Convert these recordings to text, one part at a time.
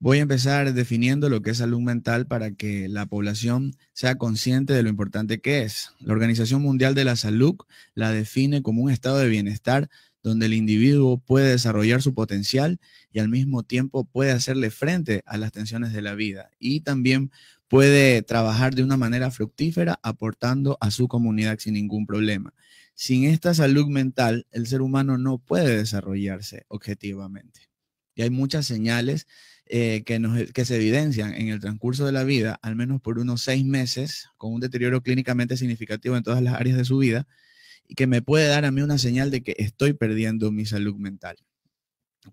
Voy a empezar definiendo lo que es salud mental para que la población sea consciente de lo importante que es. La Organización Mundial de la Salud la define como un estado de bienestar donde el individuo puede desarrollar su potencial y al mismo tiempo puede hacerle frente a las tensiones de la vida y también puede trabajar de una manera fructífera aportando a su comunidad sin ningún problema. Sin esta salud mental, el ser humano no puede desarrollarse objetivamente. Y hay muchas señales eh, que se evidencian en el transcurso de la vida, al menos por unos seis meses, con un deterioro clínicamente significativo en todas las áreas de su vida, y que me puede dar a mí una señal de que estoy perdiendo mi salud mental.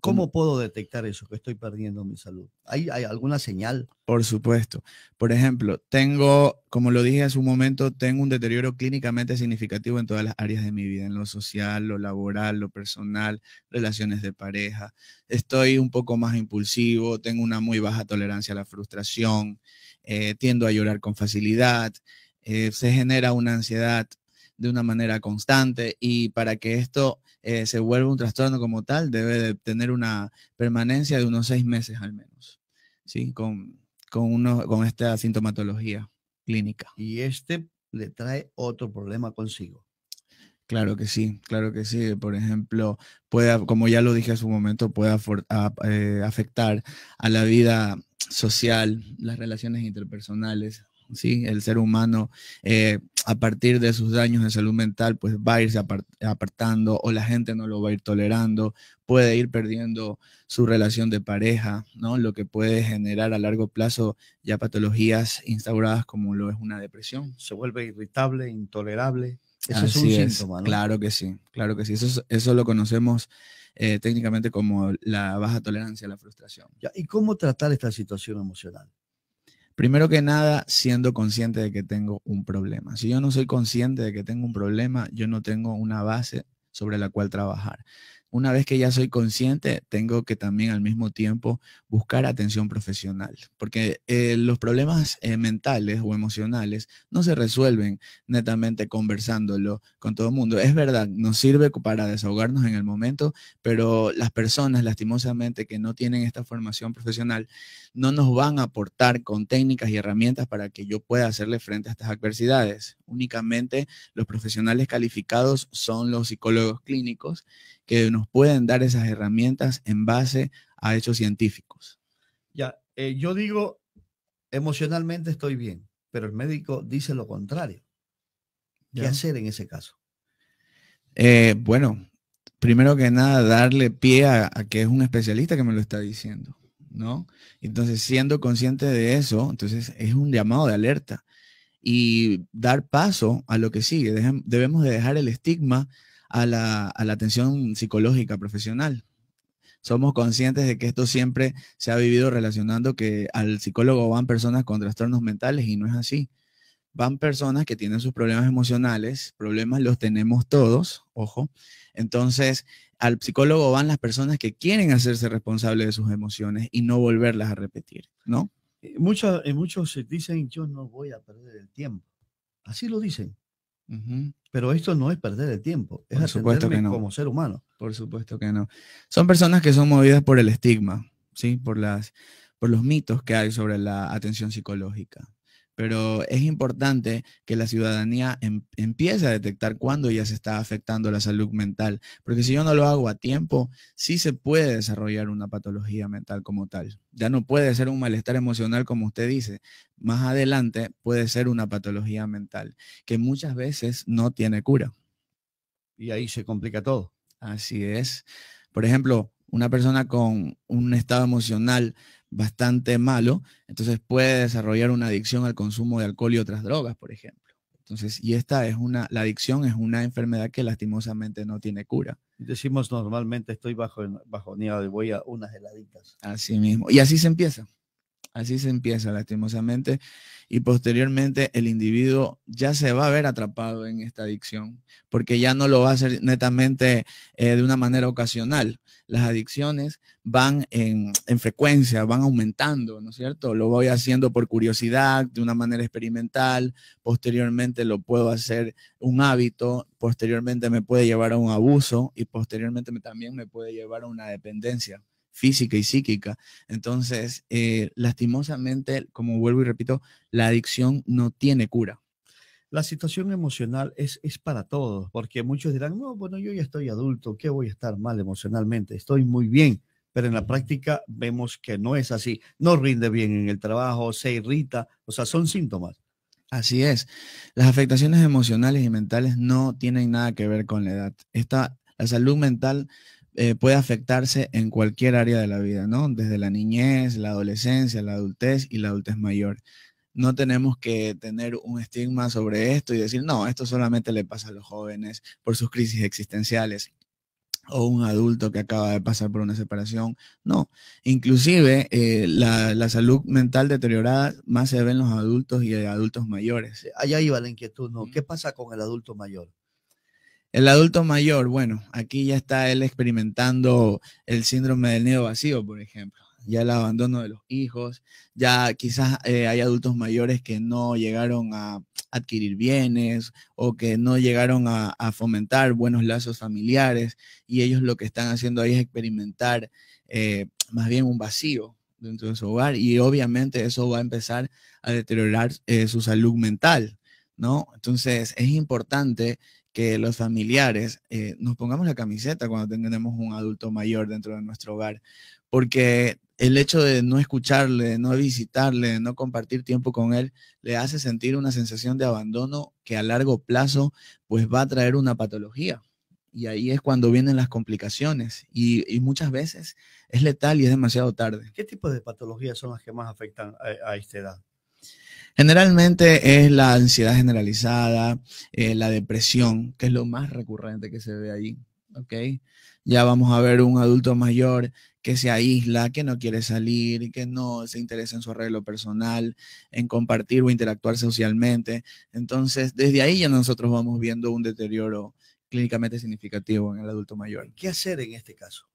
¿Cómo puedo detectar eso, que estoy perdiendo mi salud? ¿Hay, alguna señal? Por supuesto. Por ejemplo, tengo, como lo dije hace un momento, tengo un deterioro clínicamente significativo en todas las áreas de mi vida, en lo social, lo laboral, lo personal, relaciones de pareja. Estoy un poco más impulsivo, tengo una muy baja tolerancia a la frustración, eh, tiendo a llorar con facilidad, eh, se genera una ansiedad de una manera constante y para que esto eh, se vuelve un trastorno como tal, debe de tener una permanencia de unos seis meses al menos, ¿sí? Con, uno, con esta sintomatología clínica. Y este le trae otro problema consigo. Claro que sí, claro que sí. Por ejemplo, puede, como ya lo dije hace un momento, puede eh, afectar a la vida social, las relaciones interpersonales, el ser humano, eh, a partir de sus daños de salud mental, pues va a irse apartando o la gente no lo va a ir tolerando, puede ir perdiendo su relación de pareja, ¿no? Lo que puede generar a largo plazo ya patologías instauradas como lo es una depresión. Se vuelve irritable, intolerable. Eso es un síntoma, ¿no? Claro que sí, claro que sí. Eso, eso lo conocemos eh, técnicamente como la baja tolerancia a la frustración. ¿Y cómo tratar esta situación emocional? Primero que nada, siendo consciente de que tengo un problema. Si yo no soy consciente de que tengo un problema, yo no tengo una base sobre la cual trabajar una vez que ya soy consciente, tengo que también al mismo tiempo buscar atención profesional, porque eh, los problemas eh, mentales o emocionales no se resuelven netamente conversándolo con todo el mundo. Es verdad, nos sirve para desahogarnos en el momento, pero las personas lastimosamente que no tienen esta formación profesional no nos van a aportar con técnicas y herramientas para que yo pueda hacerle frente a estas adversidades. Únicamente los profesionales calificados son los psicólogos clínicos que nos pueden dar esas herramientas en base a hechos científicos. Ya, eh, yo digo, emocionalmente estoy bien, pero el médico dice lo contrario. ¿Qué hacer en ese caso? Eh, bueno, primero que nada, darle pie a, que es un especialista que me lo está diciendo, ¿no? Entonces, siendo consciente de eso, entonces es un llamado de alerta y dar paso a lo que sigue. debemos de dejar el estigma a la, atención psicológica profesional somos conscientes de que esto siempre se ha vivido relacionando que al psicólogo van personas con trastornos mentales y no es así. Van personas que tienen sus problemas emocionales, problemas los tenemos todos, ojo. Entonces, al psicólogo van las personas que quieren hacerse responsables de sus emociones y no volverlas a repetir, ¿no? Eh, eh, muchos, muchos dicen, yo no voy a perder el tiempo. Así lo dicen. Pero esto no es perder el tiempo, es por supuesto que como ser humano. Por supuesto que no. Son personas que son movidas por el estigma, ¿sí? Por, por los mitos que hay sobre la atención psicológica pero es importante que la ciudadanía em, empiece a detectar cuándo ya se está afectando la salud mental, porque si yo no lo hago a tiempo, sí se puede desarrollar una patología mental como tal. Ya no puede ser un malestar emocional como usted dice, más adelante puede ser una patología mental que muchas veces no tiene cura. Y ahí se complica todo. Así es. Por ejemplo, una persona con un estado emocional bastante malo, entonces puede desarrollar una adicción al consumo de alcohol y otras drogas, por ejemplo. Entonces, y esta es una, la adicción es una enfermedad que lastimosamente no tiene cura. Decimos normalmente estoy bajo, nieve y voy a unas heladitas. Así mismo. Y así se empieza. Así se empieza lastimosamente y posteriormente el individuo ya se va a ver atrapado en esta adicción porque ya no lo va a hacer netamente eh, de una manera ocasional, las adicciones van en, frecuencia, van aumentando, ¿no es cierto? Lo voy haciendo por curiosidad, de una manera experimental, posteriormente lo puedo hacer un hábito, posteriormente me puede llevar a un abuso y posteriormente también me puede llevar a una dependencia física y psíquica. Entonces, eh, lastimosamente, como vuelvo y repito, la adicción no tiene cura la situación emocional es, es para todos, porque muchos dirán, no, bueno, yo ya estoy adulto, ¿qué voy a estar mal emocionalmente? Estoy muy bien, pero en la práctica vemos que no es así, no rinde bien en el trabajo, se irrita, o sea, son síntomas. Así es, las afectaciones emocionales y mentales no tienen nada que ver con la edad. Esta, la salud mental eh, puede afectarse en cualquier área de la vida, ¿no? Desde la niñez, la adolescencia, la adultez y la adultez mayor no tenemos que tener un estigma sobre esto y decir, no, esto solamente le pasa a los jóvenes por sus crisis existenciales o un adulto que acaba de pasar por una separación. No, inclusive eh, la, la, salud mental deteriorada más se ve en los adultos y adultos mayores. Allá iba la inquietud, ¿no? ¿Qué pasa con el adulto mayor? El adulto mayor, bueno, aquí ya está él experimentando el síndrome del nido vacío, por ejemplo ya el abandono de los hijos, ya quizás eh, hay adultos mayores que no llegaron a adquirir bienes o que no llegaron a, fomentar buenos lazos familiares y ellos lo que están haciendo ahí es experimentar eh, más bien un vacío dentro de su hogar y obviamente eso va a empezar a deteriorar eh, su salud mental, ¿no? Entonces es importante que los familiares eh, nos pongamos la camiseta cuando tenemos un adulto mayor dentro de nuestro hogar, porque el hecho de no escucharle, no visitarle, no compartir tiempo con él, le hace sentir una sensación de abandono que a largo plazo pues va a traer una patología. Y ahí es cuando vienen las complicaciones y, muchas veces es letal y es demasiado tarde. ¿Qué tipo de patologías son las que más afectan a esta edad? Generalmente es la ansiedad generalizada, eh, la depresión, que es lo más recurrente que se ve ahí. ¿okay? Ya vamos a ver un adulto mayor que se aísla, que no quiere salir, que no se interesa en su arreglo personal, en compartir o interactuar socialmente. Entonces, desde ahí ya nosotros vamos viendo un deterioro clínicamente significativo en el adulto mayor. ¿Qué hacer en este caso?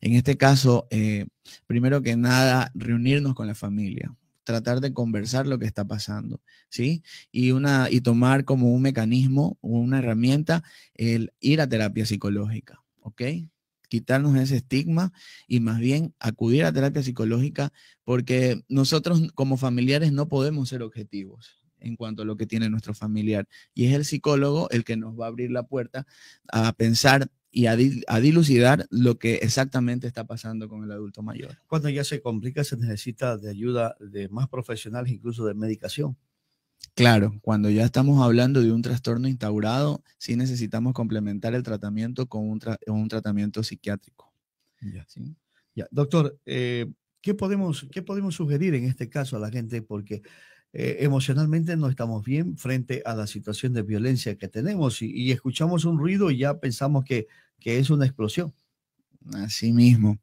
En este caso, eh, primero que nada, reunirnos con la familia tratar de conversar lo que está pasando, ¿sí? Y, una, y tomar como un mecanismo, una herramienta, el ir a terapia psicológica, ¿ok? Quitarnos ese estigma y más bien acudir a terapia psicológica porque nosotros como familiares no podemos ser objetivos en cuanto a lo que tiene nuestro familiar. Y es el psicólogo el que nos va a abrir la puerta a pensar y a, dilucidar lo que exactamente está pasando con el adulto mayor. Cuando ya se complica, se necesita de ayuda de más profesionales, incluso de medicación. Claro, cuando ya estamos hablando de un trastorno instaurado, sí necesitamos complementar el tratamiento con un, tratamiento psiquiátrico. Ya. Doctor, eh, ¿qué, podemos, ¿qué podemos sugerir en este caso a la gente? Porque eh, emocionalmente no estamos bien frente a la situación de violencia que tenemos y, escuchamos un ruido y ya pensamos que, es una explosión. Así mismo.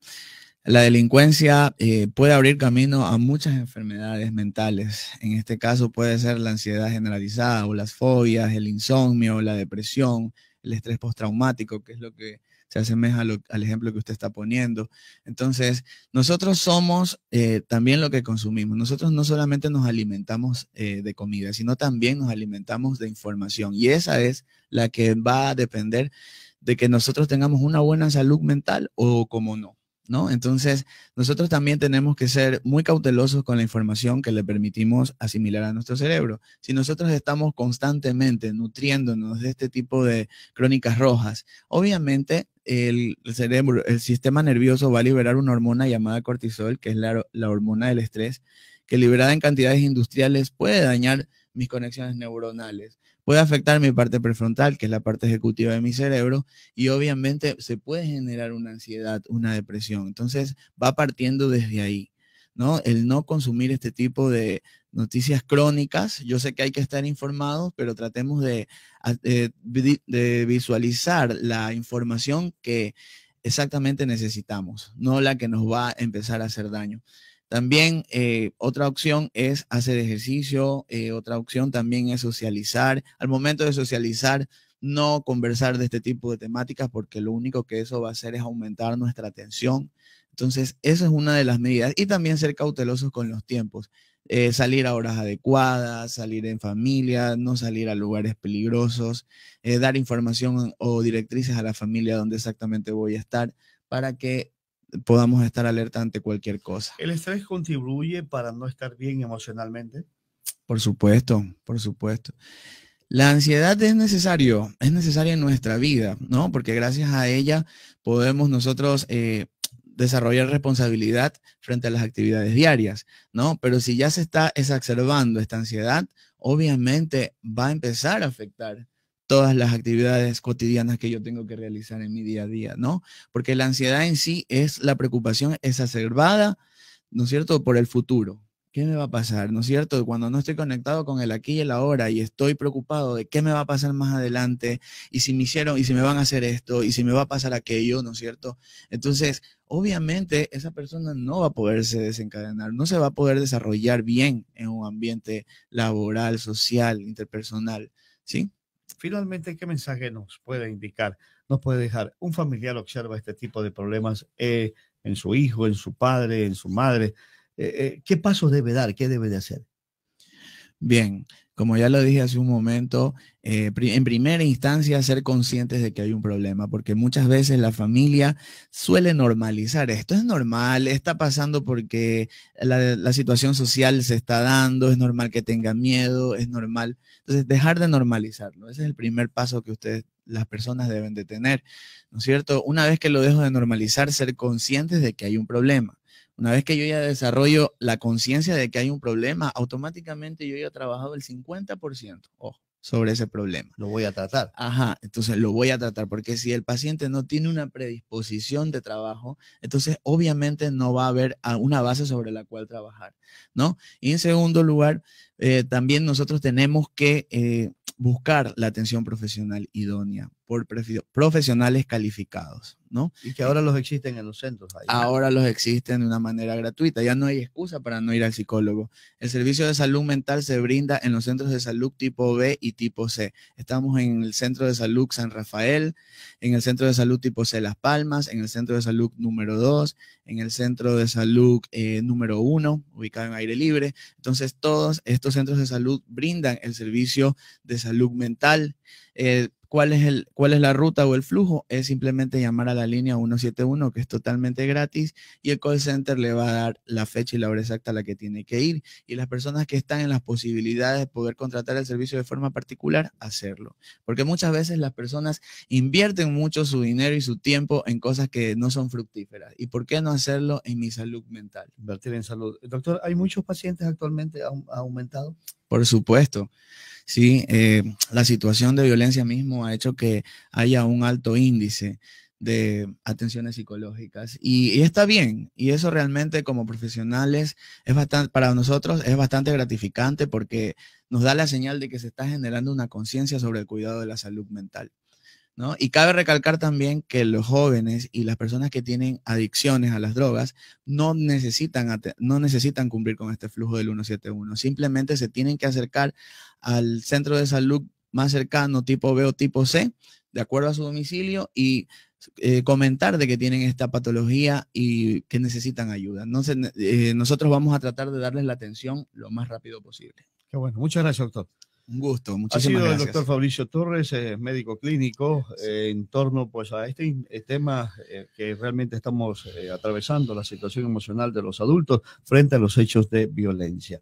La delincuencia eh, puede abrir camino a muchas enfermedades mentales. En este caso puede ser la ansiedad generalizada o las fobias, el insomnio, la depresión, el estrés postraumático, que es lo que se asemeja al ejemplo que usted está poniendo. Entonces, nosotros somos eh, también lo que consumimos. Nosotros no solamente nos alimentamos eh, de comida, sino también nos alimentamos de información. Y esa es la que va a depender de que nosotros tengamos una buena salud mental o como no. ¿no? Entonces, nosotros también tenemos que ser muy cautelosos con la información que le permitimos asimilar a nuestro cerebro. Si nosotros estamos constantemente nutriéndonos de este tipo de crónicas rojas, obviamente el cerebro, el sistema nervioso va a liberar una hormona llamada cortisol, que es la, la hormona del estrés, que liberada en cantidades industriales puede dañar mis conexiones neuronales, puede afectar mi parte prefrontal, que es la parte ejecutiva de mi cerebro, y obviamente se puede generar una ansiedad, una depresión. Entonces va partiendo desde ahí, ¿no? El no consumir este tipo de noticias crónicas, yo sé que hay que estar informados, pero tratemos de, ah, de, de visualizar la información que exactamente necesitamos, no la que nos va a empezar a hacer daño. También eh, otra opción es hacer ejercicio, eh, otra opción también es socializar. Al momento de socializar, no conversar de este tipo de temáticas porque lo único que eso va a hacer es aumentar nuestra atención. Entonces, esa es una de las medidas. Y también ser cautelosos con los tiempos. Eh, salir a horas adecuadas, salir en familia, no salir a lugares peligrosos, dar información o directrices a la familia donde exactamente voy a estar para que podamos estar alerta ante cualquier cosa. ¿El estrés contribuye para no estar bien emocionalmente? Por supuesto, por supuesto. La ansiedad es necesario, es necesaria en nuestra vida, ¿no? Porque gracias a ella podemos nosotros eh, desarrollar responsabilidad frente a las actividades diarias, ¿no? Pero si ya se está exacerbando esta ansiedad, obviamente va a empezar a afectar todas las actividades cotidianas que yo tengo que realizar en mi día a día, ¿no? Porque la ansiedad en sí es la preocupación exacerbada, ¿no es cierto?, por el futuro. ¿Qué me va a pasar? ¿No es cierto? Cuando no estoy conectado con el aquí y el ahora y estoy preocupado de qué me va a pasar más adelante y si me hicieron y si me van a hacer esto y si me va a pasar aquello, ¿no es cierto? Entonces, obviamente esa persona no va a poderse desencadenar, no se va a poder desarrollar bien en un ambiente laboral, social, interpersonal, ¿sí? Finalmente, ¿qué mensaje nos puede indicar? Nos puede dejar, un familiar observa este tipo de problemas eh, en su hijo, en su padre, en su madre. Eh, eh, ¿Qué paso debe dar? ¿Qué debe de hacer? Bien, como ya lo dije hace un momento, eh, en primera instancia ser conscientes de que hay un problema, porque muchas veces la familia suele normalizar, esto es normal, está pasando porque la, la situación social se está dando, es normal que tenga miedo, es normal. Entonces, dejar de normalizarlo, ese es el primer paso que ustedes las personas deben de tener, ¿no es cierto? Una vez que lo dejo de normalizar, ser conscientes de que hay un problema. Una vez que yo ya desarrollo la conciencia de que hay un problema, automáticamente yo ya he trabajado el 50% sobre ese problema. Lo voy a tratar. Ajá, entonces lo voy a tratar, porque si el paciente no tiene una predisposición de trabajo, entonces obviamente no va a haber una base sobre la cual trabajar, ¿no? Y en segundo lugar, eh, también nosotros tenemos que eh, buscar la atención profesional idónea por profesionales calificados, ¿no? Y que eh, ahora los existen en los centros. Ahora los existen de una manera gratuita, ya no hay excusa para no ir al psicólogo. El servicio de salud mental se brinda en los centros de salud tipo B y tipo C. Estamos en el centro de salud San Rafael, en el centro de salud tipo C Las Palmas, en el centro de salud número 2, en el centro de salud eh, número 1, ubicado en aire libre. Entonces, todos estos centros de salud brindan el servicio de salud mental eh, ¿cuál, es el, cuál es la ruta o el flujo, es simplemente llamar a la línea 171, que es totalmente gratis, y el call center le va a dar la fecha y la hora exacta a la que tiene que ir. Y las personas que están en las posibilidades de poder contratar el servicio de forma particular, hacerlo. Porque muchas veces las personas invierten mucho su dinero y su tiempo en cosas que no son fructíferas. ¿Y por qué no hacerlo en mi salud mental? Invertir en salud. Doctor, ¿hay muchos pacientes actualmente? ¿Ha aumentado? Por supuesto. Sí, eh, la situación de violencia mismo ha hecho que haya un alto índice de atenciones psicológicas y, está bien y eso realmente como profesionales es bastante para nosotros es bastante gratificante porque nos da la señal de que se está generando una conciencia sobre el cuidado de la salud mental. Y cabe recalcar también que los jóvenes y las personas que tienen adicciones a las drogas no necesitan, no necesitan cumplir con este flujo del 171, simplemente se tienen que acercar al centro de salud más cercano, tipo B o tipo C, de acuerdo a su domicilio y eh, comentar de que tienen esta patología y que necesitan ayuda. Eh, nosotros vamos a tratar de darles la atención lo más rápido posible. Qué bueno, muchas gracias, doctor. Un gusto, muchísimas gracias. Ha sido el doctor Fabricio Torres, eh, médico clínico, eh, en torno pues, a este eh, tema que realmente estamos atravesando, la situación emocional de los adultos frente a los hechos de violencia.